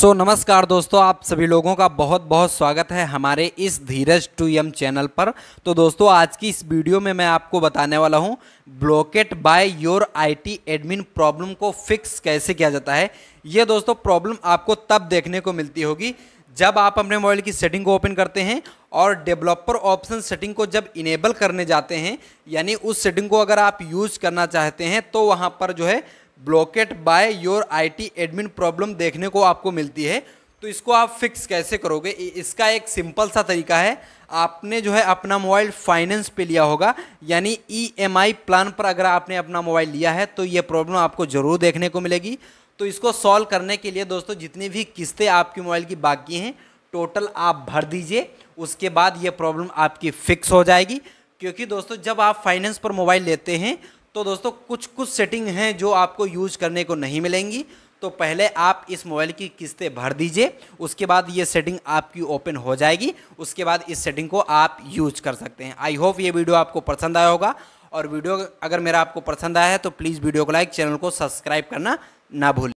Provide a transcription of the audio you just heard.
सो so, नमस्कार दोस्तों आप सभी लोगों का बहुत बहुत स्वागत है हमारे इस धीरज टू एम चैनल पर तो दोस्तों आज की इस वीडियो में मैं आपको बताने वाला हूं blocked by your IT admin problem को फिक्स कैसे किया जाता है ये दोस्तों प्रॉब्लम आपको तब देखने को मिलती होगी जब आप अपने मोबाइल की सेटिंग को ओपन करते हैं और डेवलपर ऑप्शन सेटिंग को जब इनेबल करने जाते हैं यानी उस सेटिंग को अगर आप यूज़ करना चाहते हैं तो वहाँ पर जो है blocked by your IT admin problem देखने को आपको मिलती है तो इसको आप फिक्स कैसे करोगे इसका एक सिंपल सा तरीका है आपने जो है अपना मोबाइल फाइनेंस पे लिया होगा यानी ईएमआई e प्लान पर अगर आपने अपना मोबाइल लिया है तो ये प्रॉब्लम आपको ज़रूर देखने को मिलेगी तो इसको सॉल्व करने के लिए दोस्तों जितनी भी किस्तें आपके मोबाइल की बाकी हैं टोटल आप भर दीजिए उसके बाद ये प्रॉब्लम आपकी फिक्स हो जाएगी क्योंकि दोस्तों जब आप फाइनेंस पर मोबाइल लेते हैं तो दोस्तों कुछ कुछ सेटिंग हैं जो आपको यूज करने को नहीं मिलेंगी तो पहले आप इस मोबाइल की किस्तें भर दीजिए उसके बाद ये सेटिंग आपकी ओपन हो जाएगी उसके बाद इस सेटिंग को आप यूज कर सकते हैं आई होप ये वीडियो आपको पसंद आया होगा और वीडियो अगर मेरा आपको पसंद आया है तो प्लीज़ वीडियो को लाइक चैनल को सब्सक्राइब करना ना भूलें